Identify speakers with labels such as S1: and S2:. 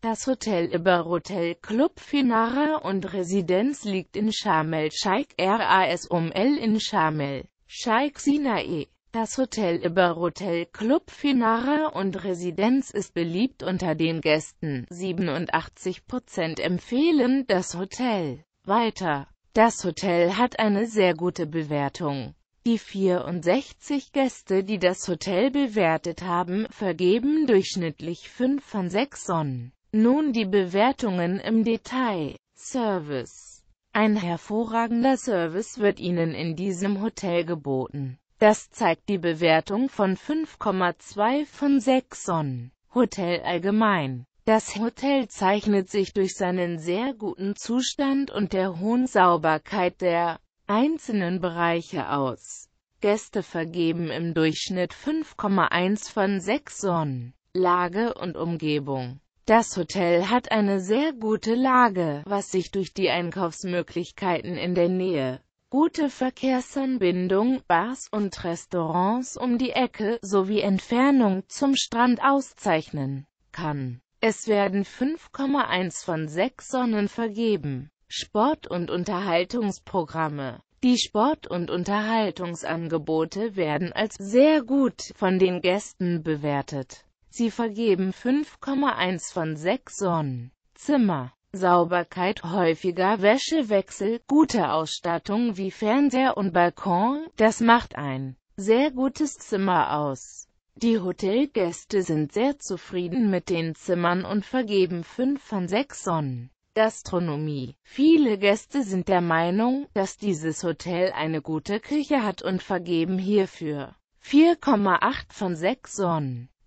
S1: Das Hotel über Hotel Club Finara und Residenz liegt in Sharm el RASUML in Sharm el Sinae. Das Hotel über Hotel Club Finara und Residenz ist beliebt unter den Gästen. 87% empfehlen das Hotel. Weiter. Das Hotel hat eine sehr gute Bewertung. Die 64 Gäste, die das Hotel bewertet haben, vergeben durchschnittlich 5 von 6 Sonnen. Nun die Bewertungen im Detail. Service. Ein hervorragender Service wird Ihnen in diesem Hotel geboten. Das zeigt die Bewertung von 5,2 von 6 Sonnen. Hotel allgemein. Das Hotel zeichnet sich durch seinen sehr guten Zustand und der hohen Sauberkeit der einzelnen Bereiche aus. Gäste vergeben im Durchschnitt 5,1 von 6 Sonnen. Lage und Umgebung das Hotel hat eine sehr gute Lage, was sich durch die Einkaufsmöglichkeiten in der Nähe, gute Verkehrsanbindung, Bars und Restaurants um die Ecke sowie Entfernung zum Strand auszeichnen kann. Es werden 5,1 von 6 Sonnen vergeben. Sport- und Unterhaltungsprogramme die Sport- und Unterhaltungsangebote werden als sehr gut von den Gästen bewertet. Sie vergeben 5,1 von 6 Sonnen. Zimmer, Sauberkeit, häufiger Wäschewechsel, gute Ausstattung wie Fernseher und Balkon, das macht ein sehr gutes Zimmer aus. Die Hotelgäste sind sehr zufrieden mit den Zimmern und vergeben 5 von 6 Sonnen. Gastronomie. Viele Gäste sind der Meinung, dass dieses Hotel eine gute Küche hat und vergeben hierfür 4,8 von 6 Sonnen.